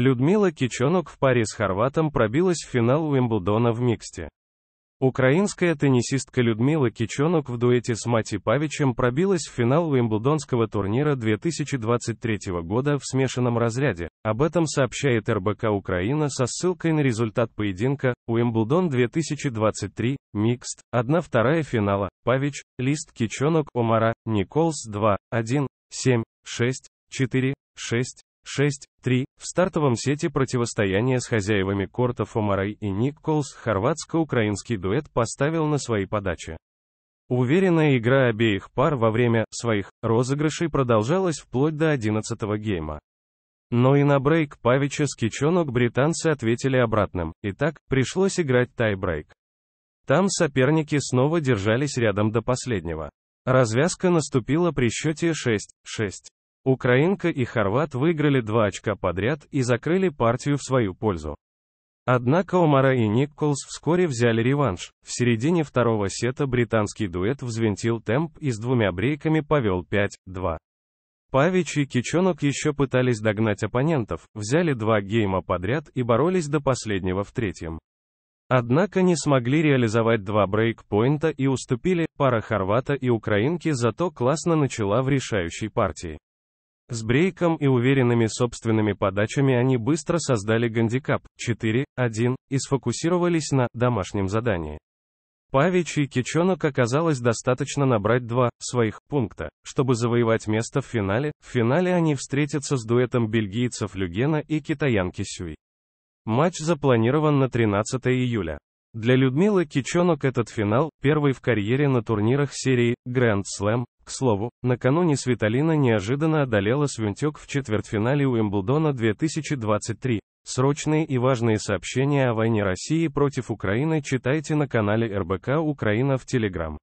Людмила Кичонок в паре с хорватом пробилась в финал Уимблдона в миксте. Украинская теннисистка Людмила Кичонок в дуэте с Мати Павичем пробилась в финал Уимблдонского турнира 2023 года в смешанном разряде. Об этом сообщает РБК Украина со ссылкой на результат поединка Уимблдон 2023, микст, 1-2 финала, Павич, Лист Кичонок, Омара, Николс 2, 1, 7, 6, 4, 6, 6-3. В стартовом сете противостояния с хозяевами корта Фомарай и Никколс хорватско-украинский дуэт поставил на свои подачи. Уверенная игра обеих пар во время своих розыгрышей продолжалась вплоть до 11-го гейма. Но и на брейк Павича с Кичонок британцы ответили обратным, и так, пришлось играть тайбрейк. Там соперники снова держались рядом до последнего. Развязка наступила при счете 6-6. Украинка и Хорват выиграли два очка подряд и закрыли партию в свою пользу. Однако Омара и Николс вскоре взяли реванш. В середине второго сета британский дуэт взвинтил темп и с двумя брейками повел 5-2. Павич и Кичонок еще пытались догнать оппонентов, взяли два гейма подряд и боролись до последнего в третьем. Однако не смогли реализовать два брейк брейкпоинта и уступили, пара хорвата и украинки зато классно начала в решающей партии. С брейком и уверенными собственными подачами они быстро создали гандикап 4-1 и сфокусировались на домашнем задании. Павич и Кичонок оказалось достаточно набрать два своих пункта, чтобы завоевать место в финале. В финале они встретятся с дуэтом бельгийцев Люгена и китаянки Сюй. Матч запланирован на 13 июля. Для Людмилы Киченок этот финал, первый в карьере на турнирах серии Grand слэм к слову, накануне Светалина неожиданно одолела Свинтек в четвертьфинале Уимблдона 2023. Срочные и важные сообщения о войне России против Украины читайте на канале РБК Украина в Телеграм.